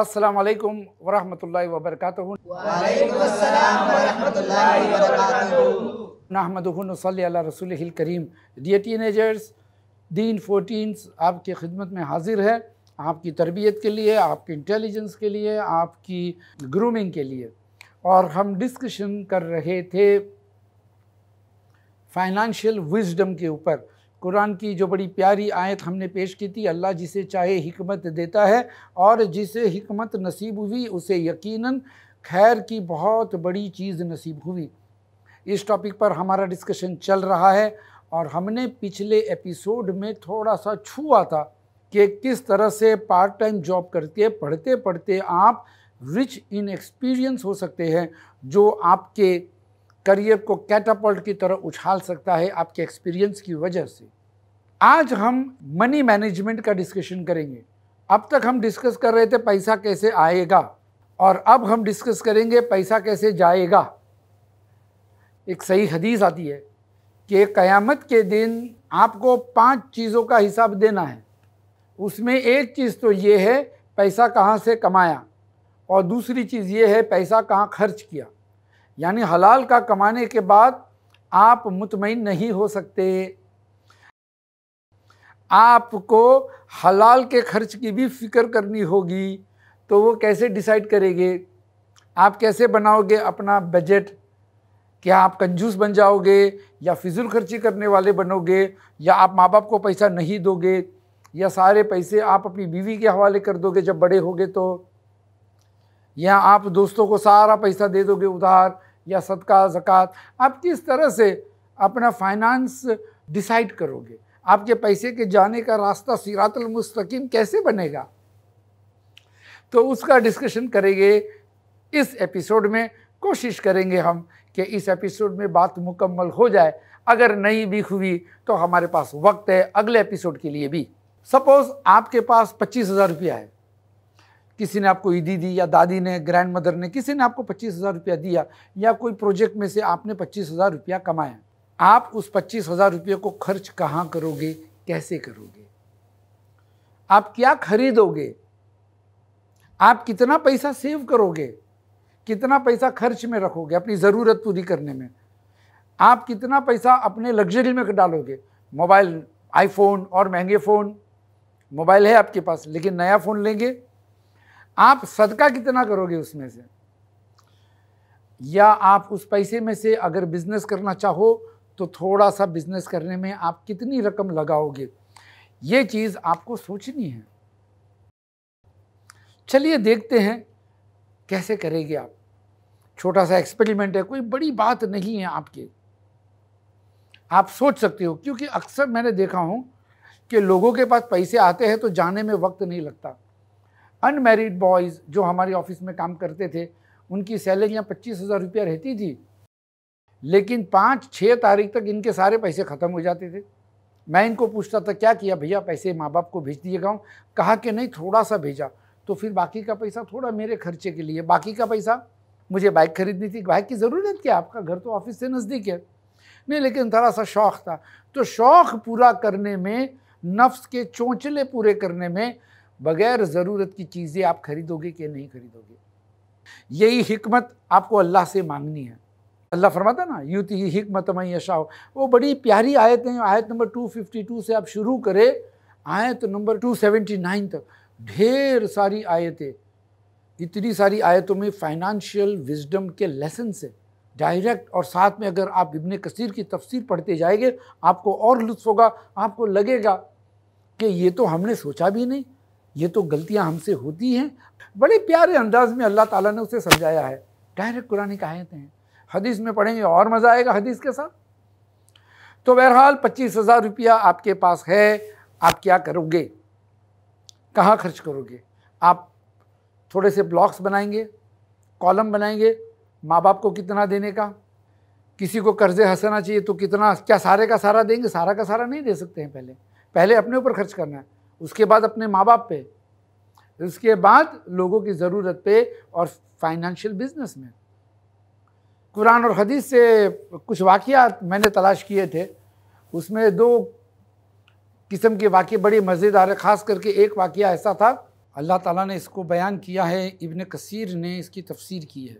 अस्सलाम वालेकुम वरहमतुल्लाहि व बरकातुहू वालेकुम अस्सलाम वरहमतुल्लाहि व बरकातुहू नाहमदुहुन सल्ली अला रसूल करीम डियर टीनेजर्स दीन फोर्टीन्स आपकी खिदमत में हाजिर है आपकी तरबियत के लिए आपकी इंटेलिजेंस के लिए आपकी ग्रूमिंग के लिए और हम डिस्कशन कर रहे थे फाइनेंशियल विजडम के ऊपर कुरान की जो बड़ी प्यारी आयत हमने पेश की थी अल्लाह जिसे चाहे हमत देता है और जिसे हमत नसीब हुई उसे यकीनन खैर की बहुत बड़ी चीज़ नसीब हुई इस टॉपिक पर हमारा डिस्कशन चल रहा है और हमने पिछले एपिसोड में थोड़ा सा छुआ था कि किस तरह से पार्ट टाइम जॉब करके पढ़ते पढ़ते आप रिच इन एक्सपीरियंस हो सकते हैं जो आपके करियर को कैटापल्ट की तरह उछाल सकता है आपके एक्सपीरियंस की वजह से आज हम मनी मैनेजमेंट का डिस्कशन करेंगे अब तक हम डिस्कस कर रहे थे पैसा कैसे आएगा और अब हम डिस्कस करेंगे पैसा कैसे जाएगा एक सही हदीस आती है कि क़यामत के दिन आपको पांच चीज़ों का हिसाब देना है उसमें एक चीज़ तो ये है पैसा कहाँ से कमाया और दूसरी चीज़ ये है पैसा कहाँ खर्च किया यानी हलाल का कमाने के बाद आप मुतमिन नहीं हो सकते आपको हलाल के खर्च की भी फिक्र करनी होगी तो वो कैसे डिसाइड करेंगे आप कैसे बनाओगे अपना बजट क्या आप कंजूस बन जाओगे या फिजूल खर्ची करने वाले बनोगे या आप माँ बाप को पैसा नहीं दोगे या सारे पैसे आप अपनी बीवी के हवाले कर दोगे जब बड़े होगे तो या आप दोस्तों को सारा पैसा दे दोगे उधार या सदका जक़ात आप किस तरह से अपना फाइनेंस डिसाइड करोगे आपके पैसे के जाने का रास्ता सिरातल मुस्तकीम कैसे बनेगा तो उसका डिस्कशन करेंगे इस एपिसोड में कोशिश करेंगे हम कि इस एपिसोड में बात मुकम्मल हो जाए अगर नहीं भी हुई तो हमारे पास वक्त है अगले एपिसोड के लिए भी सपोज़ आपके पास पच्चीस हज़ार रुपया है किसी ने आपको ईदी e दी या दादी ने ग्रैंड मदर ने किसी ने आपको पच्चीस हज़ार रुपया दिया या कोई प्रोजेक्ट में से आपने पच्चीस हज़ार रुपया कमाया आप उस पच्चीस हजार रुपये को खर्च कहाँ करोगे कैसे करोगे आप क्या खरीदोगे आप कितना पैसा सेव करोगे कितना पैसा खर्च में रखोगे अपनी ज़रूरत पूरी करने में आप कितना पैसा अपने लग्जरी में डालोगे मोबाइल आईफोन और महंगे फ़ोन मोबाइल है आपके पास लेकिन नया फ़ोन लेंगे आप सदका कितना करोगे उसमें से या आप उस पैसे में से अगर बिज़नेस करना चाहो तो थोड़ा सा बिजनेस करने में आप कितनी रकम लगाओगे ये चीज़ आपको सोचनी है चलिए देखते हैं कैसे करेंगे आप छोटा सा एक्सपेरिमेंट है कोई बड़ी बात नहीं है आपके आप सोच सकते हो क्योंकि अक्सर मैंने देखा हूँ कि लोगों के पास पैसे आते हैं तो जाने में वक्त नहीं लगता अनमेरिड बॉयज़ जो हमारे ऑफिस में काम करते थे उनकी सैलरियाँ पच्चीस हज़ार रुपया रहती थी लेकिन पाँच छः तारीख तक इनके सारे पैसे ख़त्म हो जाते थे मैं इनको पूछता था क्या किया भैया पैसे माँ बाप को भेज दिए गाँव कहा कि नहीं थोड़ा सा भेजा तो फिर बाकी का पैसा थोड़ा मेरे खर्चे के लिए बाकी का पैसा मुझे बाइक खरीदनी थी बाइक की ज़रूरत क्या आपका घर तो ऑफिस से नज़दीक है नहीं लेकिन थोड़ा सा शौक़ था तो शौक़ पूरा करने में नफ्स के चौंचले पूरे करने में बगैर ज़रूरत की चीज़ें आप खरीदोगे कि नहीं खरीदोगे यही हमत आपको अल्लाह से मांगनी है अल्लाह फरमाता ना यूति ही हिकमत मई यशा वो बड़ी प्यारी आयत हैं आयत नंबर 252 से आप शुरू करें आयत नंबर 279 तक ढेर सारी आयतें इतनी सारी आयतों में फाइनेंशियल विजडम के लेसन से डायरेक्ट और साथ में अगर आप इबन कसीर की तफसीर पढ़ते जाएंगे आपको और लुत्फ होगा आपको लगेगा कि ये तो हमने सोचा भी नहीं ये तो गलतियां हमसे होती हैं बड़े प्यारे अंदाज में अल्लाह ताला ने उसे समझाया है डायरेक्ट कुरानी की आयतें हैं हदीस में पढ़ेंगे और मज़ा आएगा हदीस के साथ तो बहरहाल पच्चीस हज़ार रुपया आपके पास है आप क्या करोगे कहाँ खर्च करोगे आप थोड़े से ब्लॉक्स बनाएंगे कॉलम बनाएंगे माँ बाप को कितना देने का किसी को कर्ज़े हंसना चाहिए तो कितना क्या सारे का सारा देंगे सारा का सारा नहीं दे सकते हैं पहले पहले अपने ऊपर खर्च करना है उसके बाद अपने माँ बाप पे उसके बाद लोगों की ज़रूरत पे और फाइनेंशियल बिजनेस में कुरान और हदीस से कुछ वाक़ात मैंने तलाश किए थे उसमें दो किस्म के वाक़े बड़े मज़ेदार है ख़ास करके एक वाक़ ऐसा था अल्लाह ताला ने इसको बयान किया है इबन कसीर ने इसकी तफसीर की है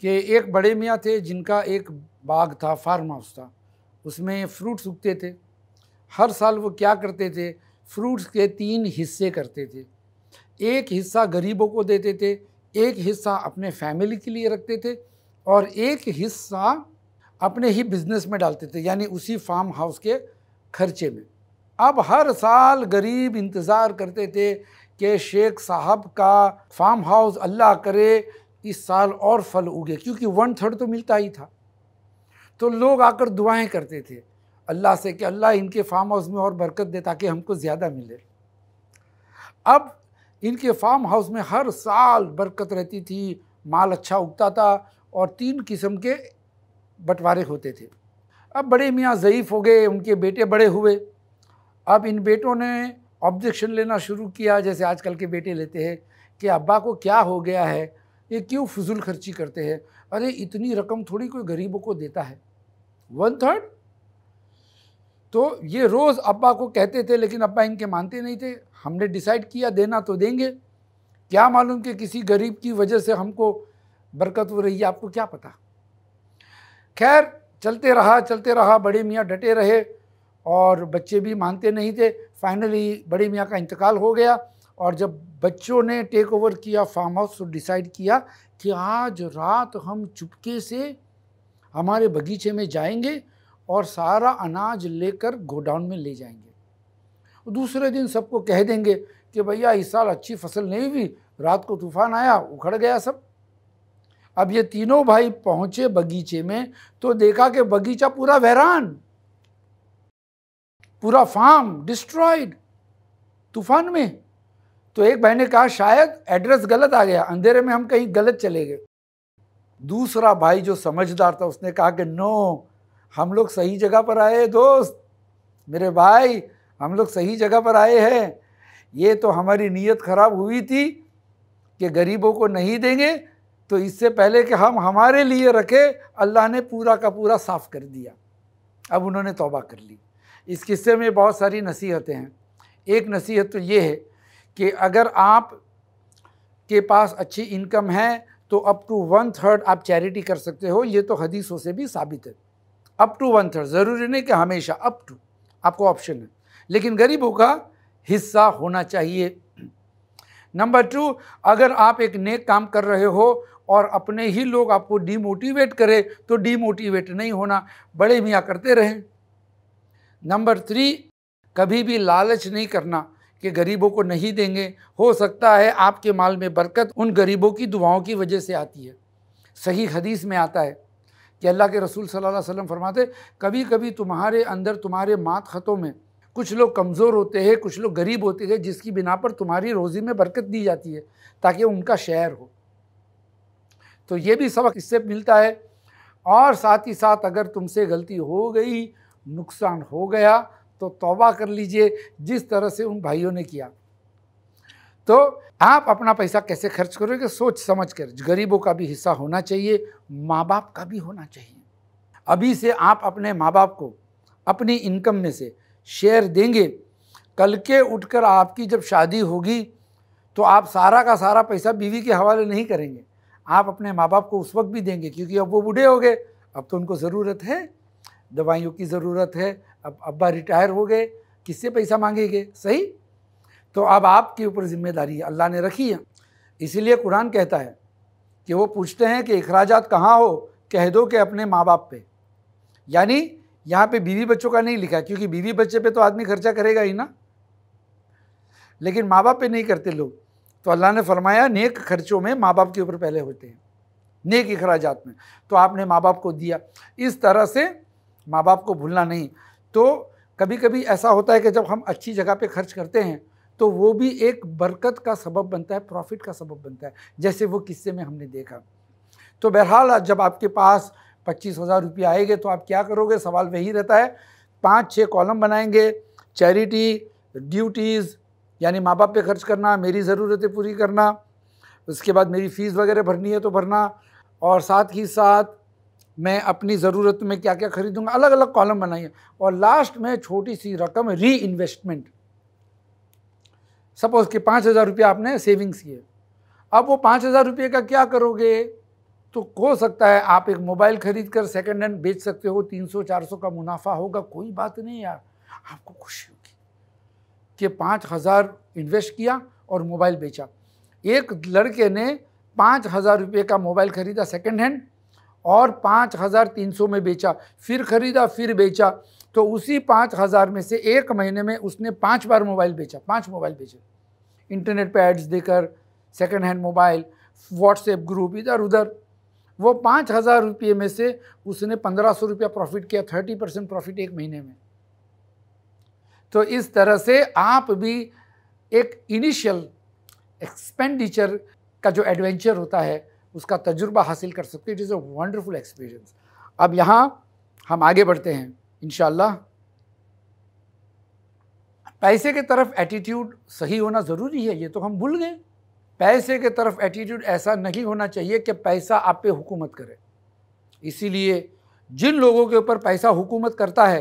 कि एक बड़े मियाँ थे जिनका एक बाग था फार्म हाउस था उसमें फ्रूट्स उगते थे हर साल वो क्या करते थे फ्रूट्स के तीन हिस्से करते थे एक हिस्सा गरीबों को देते थे एक हिस्सा अपने फैमिली के लिए रखते थे और एक हिस्सा अपने ही बिजनेस में डालते थे यानी उसी फार्म हाउस के खर्चे में अब हर साल गरीब इंतज़ार करते थे कि शेख साहब का फार्म हाउस अल्लाह करे इस साल और फल उगे क्योंकि वन थर्ड तो मिलता ही था तो लोग आकर दुआएं करते थे अल्लाह से कि अल्लाह इनके फार्म हाउस में और बरकत दे ताकि हमको ज़्यादा मिले अब इनके फार्म हाउस में हर साल बरकत रहती थी माल अच्छा उगता था और तीन किस्म के बंटवारे होते थे अब बड़े मियाँ ज़यीफ़ हो गए उनके बेटे बड़े हुए अब इन बेटों ने ऑब्जेक्शन लेना शुरू किया जैसे आजकल के बेटे लेते हैं कि अब्बा को क्या हो गया है ये क्यों फजूल खर्ची करते हैं अरे इतनी रकम थोड़ी कोई गरीबों को देता है वन थर्ड तो ये रोज़ अब्बा को कहते थे लेकिन अब्बा इनके मानते नहीं थे हमने डिसाइड किया देना तो देंगे क्या मालूम कि किसी गरीब की वजह से हमको बरकत हो रही है आपको क्या पता खैर चलते रहा चलते रहा बड़े मियाँ डटे रहे और बच्चे भी मानते नहीं थे फाइनली बड़े मियाँ का इंतकाल हो गया और जब बच्चों ने टेक ओवर किया फार्म हाउस तो डिसाइड किया कि आज रात हम चुपके से हमारे बगीचे में जाएंगे और सारा अनाज लेकर गोडाउन में ले जाएंगे दूसरे दिन सबको कह देंगे कि भैया इस साल अच्छी फसल नहीं हुई रात को तूफान आया उखड़ गया सब अब ये तीनों भाई पहुंचे बगीचे में तो देखा कि बगीचा पूरा वहरान पूरा फार्म डिस्ट्रॉयड तूफान में तो एक भाई ने कहा शायद एड्रेस गलत आ गया अंधेरे में हम कहीं गलत चले गए दूसरा भाई जो समझदार था उसने कहा कि नो हम लोग सही जगह पर आए दोस्त मेरे भाई हम लोग सही जगह पर आए हैं ये तो हमारी नीयत ख़राब हुई थी कि गरीबों को नहीं देंगे तो इससे पहले कि हम हमारे लिए रखे अल्लाह ने पूरा का पूरा साफ़ कर दिया अब उन्होंने तोबा कर ली इस किस्से में बहुत सारी नसीहतें हैं एक नसीहत तो ये है कि अगर आप के पास अच्छी इनकम है तो अप टू वन थर्ड आप चैरिटी कर सकते हो ये तो हदीसों से भी साबित है अप टू वन थर्ड ज़रूरी नहीं कि हमेशा अप टू आपको ऑप्शन है लेकिन गरीबों का हिस्सा होना चाहिए नंबर टू अगर आप एक नेक काम कर रहे हो और अपने ही लोग आपको डीमोटिवेट करें तो डीमोटिवेट नहीं होना बड़े मियाँ करते रहें नंबर थ्री कभी भी लालच नहीं करना कि गरीबों को नहीं देंगे हो सकता है आपके माल में बरकत उन गरीबों की दुआओं की वजह से आती है सही हदीस में आता है कि अल्लाह के रसूल सल्लल्लाहु अलैहि वसल्लम फरमाते कभी कभी तुम्हारे अंदर तुम्हारे मात ख़तों में कुछ लोग कमज़ोर होते हैं कुछ लोग गरीब होते हैं जिसकी बिना पर तुम्हारी रोज़ी में बरकत दी जाती है ताकि उनका शहर हो तो ये भी सबक इससे मिलता है और साथ ही साथ अगर तुमसे गलती हो गई नुकसान हो गया तो तौबा कर लीजिए जिस तरह से उन भाइयों ने किया तो आप अपना पैसा कैसे खर्च करोगे सोच समझ कर गरीबों का भी हिस्सा होना चाहिए माँ बाप का भी होना चाहिए अभी से आप अपने माँ बाप को अपनी इनकम में से शेयर देंगे कल के उठकर आपकी जब शादी होगी तो आप सारा का सारा पैसा बीवी के हवाले नहीं करेंगे आप अपने माँ बाप को उस वक्त भी देंगे क्योंकि अब वो बूढ़े हो गए अब तो उनको ज़रूरत है दवाइयों की ज़रूरत है अब अब्बा रिटायर हो गए किससे पैसा मांगेंगे सही तो अब आपके ऊपर ज़िम्मेदारी है अल्लाह ने रखी है इसीलिए कुरान कहता है कि वो पूछते हैं कि अखराज कहाँ हो कह दो कि अपने माँ बाप पे यानी यहाँ पे बीवी बच्चों का नहीं लिखा क्योंकि बीवी बच्चे पे तो आदमी खर्चा करेगा ही ना लेकिन माँ बाप पे नहीं करते लोग तो अल्लाह ने फरमाया नेक खर्चों में माँ बाप के ऊपर पहले होते हैं नेक अखराज में तो आपने माँ बाप को दिया इस तरह से माँ बाप को भूलना नहीं तो कभी कभी ऐसा होता है कि जब हम अच्छी जगह पे खर्च करते हैं तो वो भी एक बरकत का सबब बनता है प्रॉफिट का सबब बनता है जैसे वो किस्से में हमने देखा तो बहरहाल जब आपके पास पच्चीस हज़ार रुपये आएंगे तो आप क्या करोगे सवाल वही रहता है पाँच छः कॉलम बनाएंगे चैरिटी ड्यूटीज़ यानी माँ बाप पे खर्च करना मेरी ज़रूरतें पूरी करना उसके बाद मेरी फ़ीस वगैरह भरनी है तो भरना और साथ ही साथ मैं अपनी ज़रूरत में क्या क्या खरीदूंगा अलग अलग कॉलम बनाइए और लास्ट में छोटी सी रकम री इन्वेस्टमेंट सपोज़ कि पाँच हज़ार रुपये आपने सेविंग्स किए अब वो पाँच हज़ार रुपये का क्या करोगे तो हो सकता है आप एक मोबाइल खरीद कर सेकेंड हैंड बेच सकते हो तीन सौ चार सौ का मुनाफा होगा कोई बात नहीं यार आपको खुशी कि पाँच हज़ार इन्वेस्ट किया और मोबाइल बेचा एक लड़के ने पाँच हज़ार रुपये का मोबाइल ख़रीदा सेकेंड हैंड और पाँच हज़ार तीन सौ में बेचा फिर ख़रीदा फिर बेचा तो उसी पाँच हज़ार में से एक महीने में उसने पाँच बार मोबाइल बेचा पाँच मोबाइल बेचे इंटरनेट पर एड्स देकर second hand mobile WhatsApp group इधर उधर वो पाँच हज़ार रुपये में से उसने पंद्रह सौ रुपया प्रॉफिट किया थर्टी परसेंट प्रॉफिट एक महीने में तो इस तरह से आप भी एक इनिशियल एक्सपेंडिचर का जो एडवेंचर होता है उसका तजुर्बा हासिल कर सकते it is a wonderful experience अब यहाँ हम आगे बढ़ते हैं इन पैसे के तरफ एटीट्यूड सही होना ज़रूरी है ये तो हम भूल गए पैसे के तरफ एटीट्यूड ऐसा नहीं होना चाहिए कि पैसा आप पे हुकूमत करे इसीलिए जिन लोगों के ऊपर पैसा हुकूमत करता है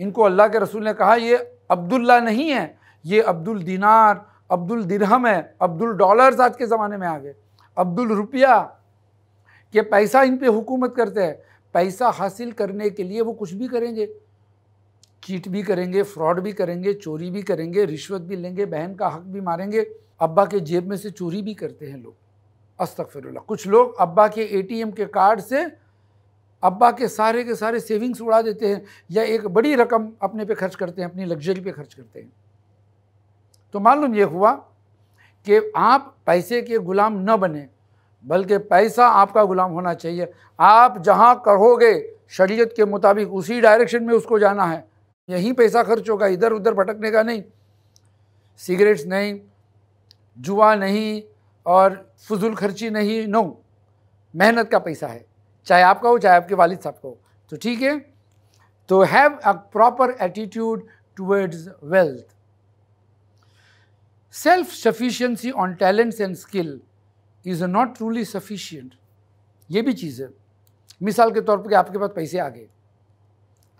इनको अल्लाह के रसूल ने कहा ये अब्दुल्ला नहीं है ये अब्दुल दिनार अब्दुल दिरहम है अब्दुल डॉलर्स आज के ज़माने में आ गए अब्दुल रुपया के पैसा इन पे हुकूमत करते हैं पैसा हासिल करने के लिए वो कुछ भी करेंगे चीट भी करेंगे फ्रॉड भी करेंगे चोरी भी करेंगे रिश्वत भी लेंगे बहन का हक भी मारेंगे अब्बा के जेब में से चोरी भी करते हैं लोग अस्तफिरल्ला कुछ लोग अब्बा के एटीएम के कार्ड से अब्बा के सारे के सारे सेविंग्स उड़ा देते हैं या एक बड़ी रकम अपने पे खर्च करते हैं अपनी लग्जरी पे खर्च करते हैं तो मालूम ये हुआ कि आप पैसे के गुलाम न बने बल्कि पैसा आपका गुलाम होना चाहिए आप जहाँ कहोगे शरीयत के मुताबिक उसी डायरेक्शन में उसको जाना है यहीं पैसा खर्च होगा इधर उधर भटकने का नहीं सिगरेट्स नहीं जुआ नहीं और फजूल खर्ची नहीं नो मेहनत का पैसा है चाहे आपका हो चाहे आपके वालिद साहब का हो तो ठीक है तो have a proper attitude towards wealth self sufficiency on talents and skill is not truly sufficient ये भी चीज़ है मिसाल के तौर पर आपके पास पैसे आ गए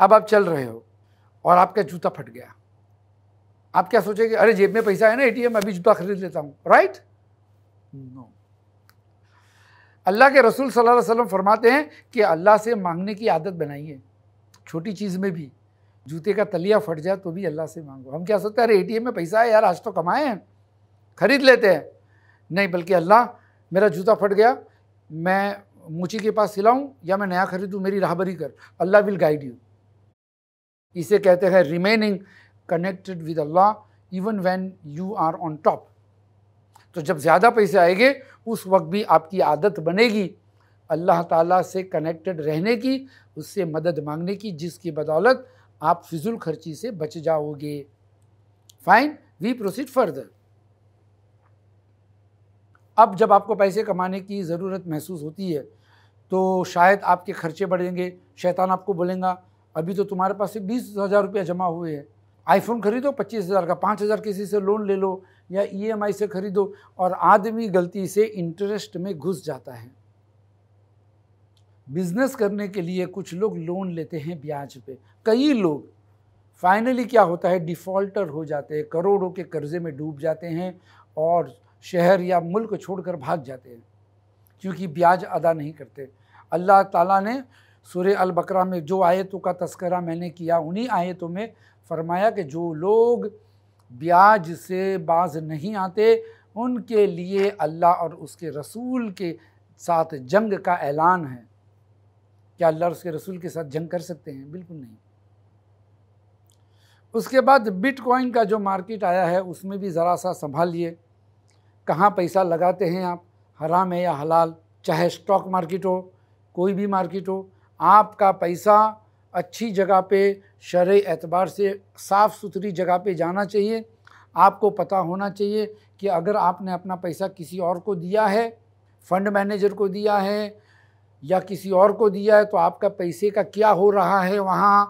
अब आप चल रहे हो और आपका जूता फट गया आप क्या सोचेंगे अरे जेब में पैसा है ना एटीएम अभी जूता खरीद लेता हूँ राइट नो no. अल्लाह के रसूल सल्लल्लाहु अलैहि वसल्लम फरमाते हैं कि अल्लाह से मांगने की आदत बनाइए छोटी चीज़ में भी जूते का तलिया फट जाए तो भी अल्लाह से मांगो हम क्या सोचते हैं अरे एटीएम में पैसा है यार आज तो कमाए हैं खरीद लेते हैं नहीं बल्कि अल्लाह मेरा जूता फट गया मैं मुची के पास सिलाऊँ या मैं नया खरीदूँ मेरी राहबरी कर अल्लाह विल गाइड यू इसे कहते हैं remaining connected with Allah even when you are on top तो जब ज़्यादा पैसे आएंगे उस वक्त भी आपकी आदत बनेगी अल्लाह ताला से कनेक्टेड रहने की उससे मदद मांगने की जिसकी बदौलत आप फिजूल खर्ची से बच जाओगे फाइन वी प्रोसीड फर्दर अब जब आपको पैसे कमाने की ज़रूरत महसूस होती है तो शायद आपके खर्चे बढ़ेंगे शैतान आपको बोलेगा अभी तो तुम्हारे पास बीस हज़ार रुपया जमा हुए हैं आईफोन खरीदो पच्चीस हज़ार का पाँच हज़ार किसी से लोन ले लो या ईएमआई e से खरीदो और आदमी गलती से इंटरेस्ट में घुस जाता है बिजनेस करने के लिए कुछ लोग लोन लेते हैं ब्याज पे कई लोग फाइनली क्या होता है डिफ़ॉल्टर हो जाते हैं करोड़ों के कर्जे में डूब जाते हैं और शहर या मुल्क छोड़कर भाग जाते हैं क्योंकि ब्याज अदा नहीं करते अल्लाह ताला ने सूर्य अल बकरा में जो आयतों का तस्करा मैंने किया उन्हीं आयतों में फरमाया कि जो लोग ब्याज से बाज नहीं आते उनके लिए अल्लाह और उसके रसूल के साथ जंग का ऐलान है क्या अल्लाह और उसके रसूल के साथ जंग कर सकते हैं बिल्कुल नहीं उसके बाद बिटकॉइन का जो मार्केट आया है उसमें भी ज़रा सा संभालिए कहाँ पैसा लगाते हैं आप हराम है या हलाल चाहे स्टॉक मार्केट हो कोई भी मार्केट हो आपका पैसा अच्छी जगह पे शर एतबार से साफ़ सुथरी जगह पे जाना चाहिए आपको पता होना चाहिए कि अगर आपने अपना पैसा किसी और को दिया है फंड मैनेजर को दिया है या किसी और को दिया है तो आपका पैसे का क्या हो रहा है वहाँ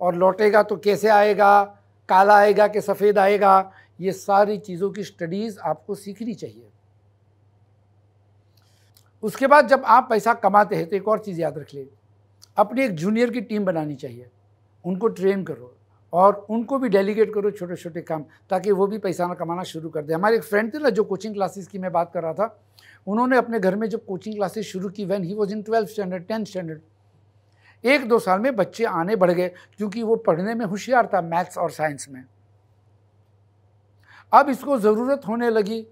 और लौटेगा तो कैसे आएगा काला आएगा कि सफ़ेद आएगा ये सारी चीज़ों की स्टडीज़ आपको सीखनी चाहिए उसके बाद जब आप पैसा कमाते हैं तो एक और चीज़ याद रख लें अपनी एक जूनियर की टीम बनानी चाहिए उनको ट्रेन करो और उनको भी डेलीगेट करो छोटे छोटे काम ताकि वो भी पैसा कमाना शुरू कर दे हमारे एक फ्रेंड थे ना जो कोचिंग क्लासेस की मैं बात कर रहा था उन्होंने अपने घर में जब कोचिंग क्लासेस शुरू की when he was in twelfth standard tenth standard एक दो साल में बच्चे आने बढ़ गए क्योंकि वो पढ़ने में होशियार था मैथ्स और साइंस में अब इसको ज़रूरत होने लगी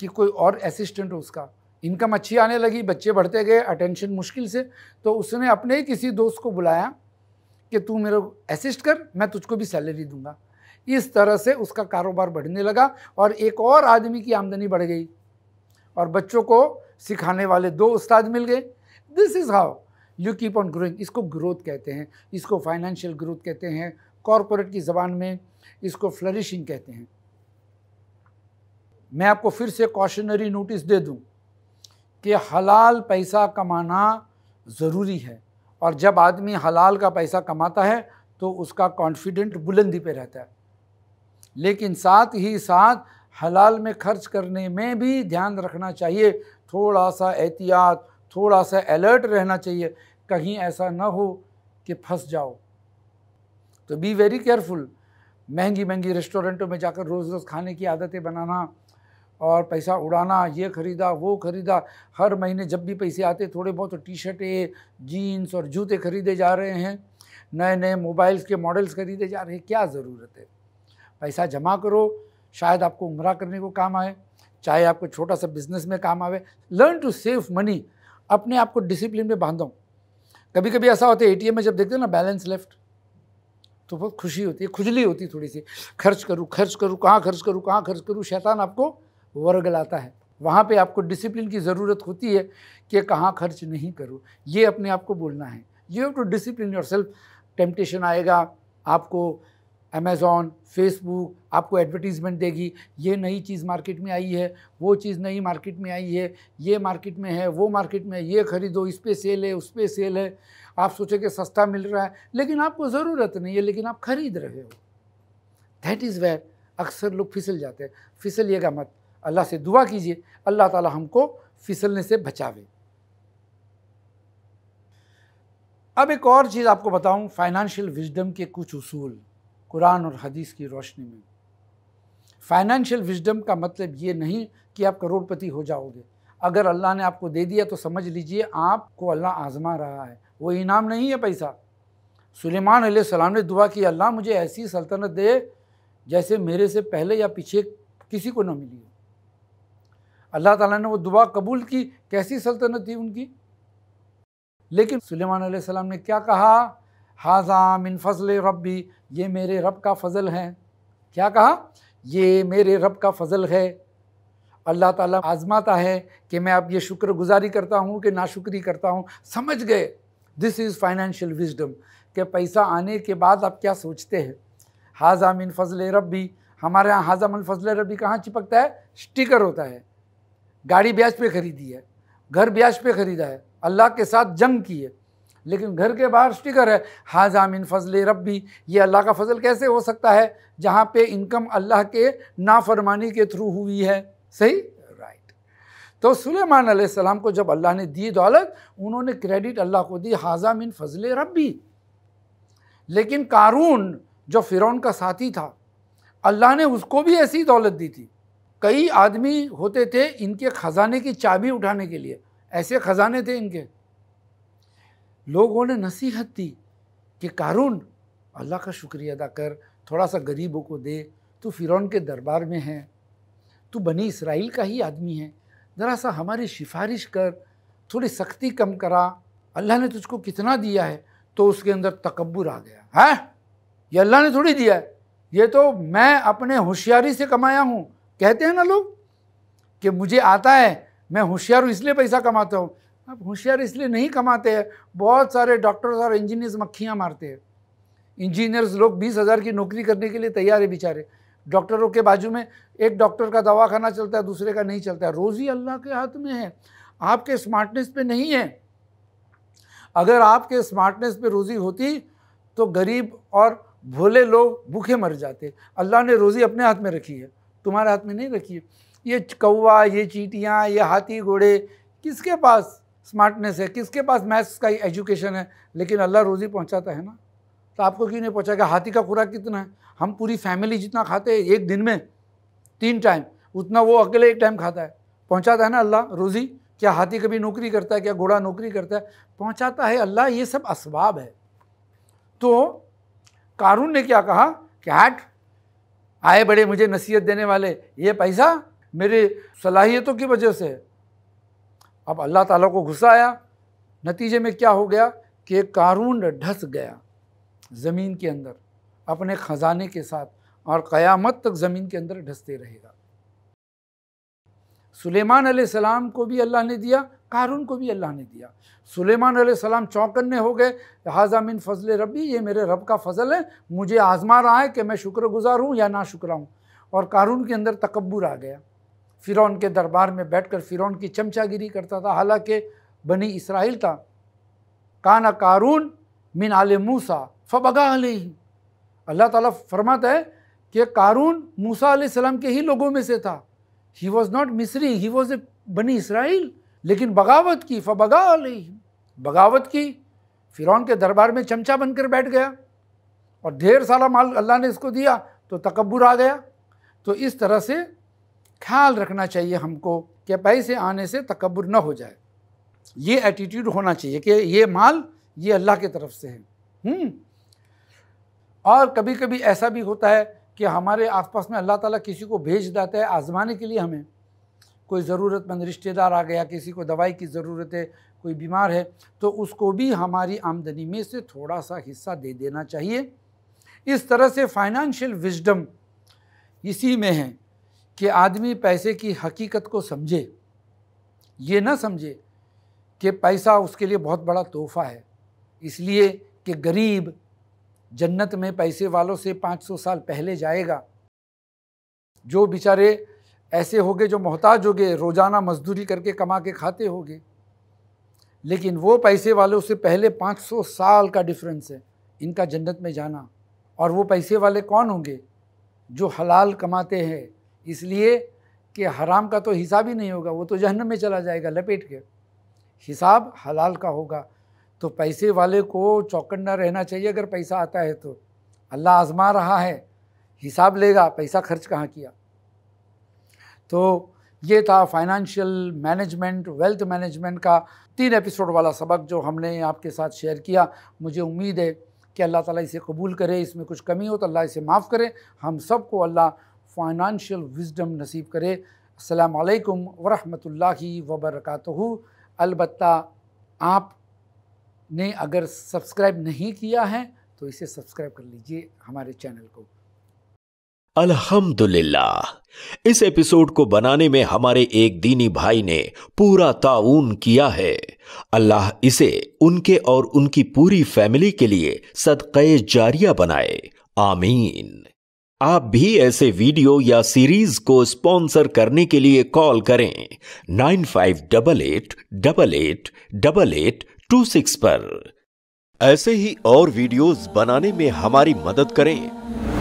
कि कोई और असिस्टेंट हो उसका इनकम अच्छी आने लगी बच्चे बढ़ते गए अटेंशन मुश्किल से तो उसने अपने ही किसी दोस्त को बुलाया कि तू मेरे को असिस्ट कर मैं तुझको भी सैलरी दूंगा इस तरह से उसका कारोबार बढ़ने लगा और एक और आदमी की आमदनी बढ़ गई और बच्चों को सिखाने वाले दो उस्ताद मिल गए this is how you keep on growing इसको ग्रोथ कहते हैं इसको फाइनेंशियल ग्रोथ कहते हैं कॉरपोरेट की ज़बान में इसको फ्लरिशिंग कहते हैं मैं आपको फिर से कॉशनरी नोटिस दे दूँ कि हलाल पैसा कमाना ज़रूरी है और जब आदमी हलाल का पैसा कमाता है तो उसका कॉन्फिडेंट बुलंदी पे रहता है लेकिन साथ ही साथ हलाल में खर्च करने में भी ध्यान रखना चाहिए थोड़ा सा एहतियात थोड़ा सा अलर्ट रहना चाहिए कहीं ऐसा ना हो कि फंस जाओ तो बी वेरी केयरफुल महंगी महंगी रेस्टोरेंटों में जाकर रोज़ रोज़ खाने की आदतें बनाना और पैसा उड़ाना ये ख़रीदा वो ख़रीदा हर महीने जब भी पैसे आते थोड़े बहुत तो टी शर्टें जीन्स और जूते ख़रीदे जा रहे हैं नए नए मोबाइल्स के मॉडल्स ख़रीदे जा रहे हैं क्या ज़रूरत है पैसा जमा करो शायद आपको उम्र करने को काम आए चाहे आपको छोटा सा बिजनेस में काम आवे लर्न टू सेव मनी अपने आप को डिसिप्लिन में बांधो कभी कभी ऐसा होता है ए में जब देखते हो ना बैलेंस लेफ्ट तो बहुत खुशी होती है खुजली होती है थोड़ी सी खर्च करूँ खर्च करूँ कहाँ खर्च करूँ कहाँ खर्च करूँ शैतान आपको वर्ग लाता है वहाँ पे आपको डिसिप्लिन की ज़रूरत होती है कि कहाँ खर्च नहीं करो ये अपने आप को बोलना है you have to discipline yourself temptation आएगा आपको अमेज़ॉन फेसबुक आपको एडवर्टीज़मेंट देगी ये नई चीज़ मार्केट में आई है वो चीज़ नई मार्केट में आई है ये मार्केट में है वो मार्केट में है ये ख़रीदो इस पर सेल है उस पर सेल है आप सोचे कि सस्ता मिल रहा है लेकिन आपको ज़रूरत नहीं है लेकिन आप ख़रीद रहे हो दैट इज़ वेर अक्सर लोग फिसल जाते हैं फिसलिएगा मत अल्लाह से दुआ कीजिए अल्लाह ताला हमको फिसलने से बचावे अब एक और चीज़ आपको बताऊं फाइनेंशियल विजडम के कुछ उसूल कुरान और हदीस की रोशनी में फाइनेंशियल विजडम का मतलब ये नहीं कि आप करोड़पति हो जाओगे अगर अल्लाह ने आपको दे दिया तो समझ लीजिए आपको अल्लाह आज़मा रहा है वो इनाम नहीं है पैसा सुलेमान सलाम ने दुआ की अल्लाह मुझे ऐसी सल्तनत दे जैसे मेरे से पहले या पीछे किसी को न मिली हो अल्लाह ताला ने वो दुआ कबूल की कैसी सल्तनत थी उनकी लेकिन सुलेमान सलाम ने क्या कहा हाजा मिन फजल रबी ये मेरे रब का फजल है क्या कहा ये मेरे रब का फजल है अल्लाह ताला आजमाता है कि मैं अब ये शुक्रगुजारी करता हूँ कि नाशुक्री करता हूँ समझ गए दिस इज़ फाइनेंशियल विजडम कि पैसा आने के बाद आप क्या सोचते हैं हाजा मिन फजल रबी हमारे यहाँ हाजा मिन फजल रबी कहाँ चिपकता है स्टिकर होता है गाड़ी ब्याज पे खरीदी है घर ब्याज पे खरीदा है अल्लाह के साथ जंग की है लेकिन घर के बाहर स्टिकर है हाजा फजल रबी ये अल्लाह का फजल कैसे हो सकता है जहाँ पे इनकम अल्लाह के नाफरमानी के थ्रू हुई है सही राइट तो सुलेमान सलाम को जब अल्लाह ने दी दौलत उन्होंने क्रेडिट अल्लाह को दी हाजा मिन फजल रबी लेकिन कारून जो फ़िरौन का साथी था अल्लाह ने उसको भी ऐसी दौलत दी थी कई आदमी होते थे इनके खजाने की चाबी उठाने के लिए ऐसे खजाने थे इनके लोगों ने नसीहत दी कि कारून अल्लाह का शुक्रिया अदा कर थोड़ा सा गरीबों को दे तू फ़िरौन के दरबार में है तू बनी इसराइल का ही आदमी है ज़रा सा हमारी सिफारिश कर थोड़ी सख्ती कम करा अल्लाह ने तुझको कितना दिया है तो उसके अंदर तकबर आ गया है हाँ? ये अल्लाह ने थोड़ी दिया है ये तो मैं अपने होशियारी से कमाया हूँ कहते हैं ना लोग कि मुझे आता है मैं होशियार हूँ इसलिए पैसा कमाता हूँ अब होशियार इसलिए नहीं कमाते हैं बहुत सारे डॉक्टर्स और इंजीनियर्स मक्खियाँ मारते हैं इंजीनियर्स लोग बीस हज़ार की नौकरी करने के लिए तैयार है बेचारे डॉक्टरों के बाजू में एक डॉक्टर का दवाखाना चलता है दूसरे का नहीं चलता है रोज़ी अल्लाह के हाथ में है आपके स्मार्टनेस पे नहीं है अगर आपके स्मार्टनेस पे रोज़ी होती तो गरीब और भोले लोग भूखे मर जाते अल्लाह ने रोज़ी अपने हाथ में रखी है तुम्हारे हाथ में नहीं रखिए ये कौवा ये चीटियाँ ये हाथी घोड़े किसके पास स्मार्टनेस है किसके पास मैथ्स का एजुकेशन है लेकिन अल्लाह रोज़ी पहुँचाता है ना तो आपको क्यों नहीं पहुँचाएगा हाथी का खुराक कितना है हम पूरी फैमिली जितना खाते हैं एक दिन में तीन टाइम उतना वो अकेले एक टाइम खाता है पहुँचाता है ना अल्लाह रोज़ी क्या हाथी कभी नौकरी करता है क्या घोड़ा नौकरी करता है पहुँचाता है अल्लाह ये सब असबाब है तो कारून ने क्या कहा कि हाट आए बड़े मुझे नसीहत देने वाले ये पैसा मेरे सलाहियतों की वजह से अब अल्लाह ताला को गुस्सा आया नतीजे में क्या हो गया कि कारून ढस गया ज़मीन के अंदर अपने ख़जाने के साथ और क़यामत तक ज़मीन के अंदर ढसते रहेगा सुलेमान सलाम को भी अल्लाह ने दिया कारून को भी अल्लाह ने दिया सुलेमान सलाम चौकन्ने हो गए हाजा मिन फजल रबी ये मेरे रब का फजल है मुझे आजमा रहा है कि मैं शुक्रगुजार हूँ या ना शुक्र हूँ और कारून के अंदर तकबर आ गया फ़िरौन के दरबार में बैठ कर फ़िरौन की चमचागिरी करता था हालांकि बनी इसराइल था काना कारून मिन आल मूसा फबगा अल्लाह ताला फरमाता है कि कारून मूसा सलाम के ही लोगों में से था ही वॉज नॉट मिसरी ही वॉज ए बनी इसराइल लेकिन बगावत की फबगा बगावत की फिरौन के दरबार में चमचा बनकर बैठ गया और ढेर सारा माल अल्लाह ने इसको दिया तो तकबर आ गया तो इस तरह से ख्याल रखना चाहिए हमको कि पैसे आने से तकबर ना हो जाए ये एटीट्यूड होना चाहिए कि ये माल ये अल्लाह की तरफ से है हम्म। और कभी कभी ऐसा भी होता है कि हमारे आसपास में अल्लाह ताला किसी को भेज देता है आज़माने के लिए हमें कोई ज़रूरतमंद रिश्तेदार आ गया किसी को दवाई की ज़रूरत है कोई बीमार है तो उसको भी हमारी आमदनी में से थोड़ा सा हिस्सा दे देना चाहिए इस तरह से फाइनेंशियल विजडम इसी में है कि आदमी पैसे की हकीकत को समझे ये ना समझे कि पैसा उसके लिए बहुत बड़ा तोहफा है इसलिए कि गरीब जन्नत में पैसे वालों से 500 साल पहले जाएगा जो बेचारे ऐसे हो गए जो मोहताज हो गए रोज़ाना मजदूरी करके कमा के खाते हो गए लेकिन वो पैसे वालों से पहले 500 साल का डिफरेंस है इनका जन्नत में जाना और वो पैसे वाले कौन होंगे जो हलाल कमाते हैं इसलिए कि हराम का तो हिसाब ही नहीं होगा वो तो जहन्नम में चला जाएगा लपेट के हिसाब हलाल का होगा तो पैसे वाले को चौकन्ना रहना चाहिए अगर पैसा आता है तो अल्लाह आजमा रहा है हिसाब लेगा पैसा खर्च कहाँ किया तो ये था फाइनेंशियल मैनेजमेंट वेल्थ मैनेजमेंट का तीन एपिसोड वाला सबक जो हमने आपके साथ शेयर किया मुझे उम्मीद है कि अल्लाह ताला इसे कबूल करे इसमें कुछ कमी हो तो अल्लाह इसे माफ़ करे हम सबको अल्लाह फाइनेंशियल विजडम नसीब करे अल्लाम वरहमल वबरक अलबत् आप ने अगर सब्सक्राइब नहीं किया है तो इसे सब्सक्राइब कर लीजिए हमारे चैनल को अल्हम्दुलिल्लाह इस एपिसोड को बनाने में हमारे एक दीनी भाई ने पूरा ताउन किया है अल्लाह इसे उनके और उनकी पूरी फैमिली के लिए सदक़े जारिया बनाए आमीन आप भी ऐसे वीडियो या सीरीज को स्पॉन्सर करने के लिए कॉल करें nine five double eight double eight double eight two six पर ऐसे ही और वीडियोस बनाने में हमारी मदद करें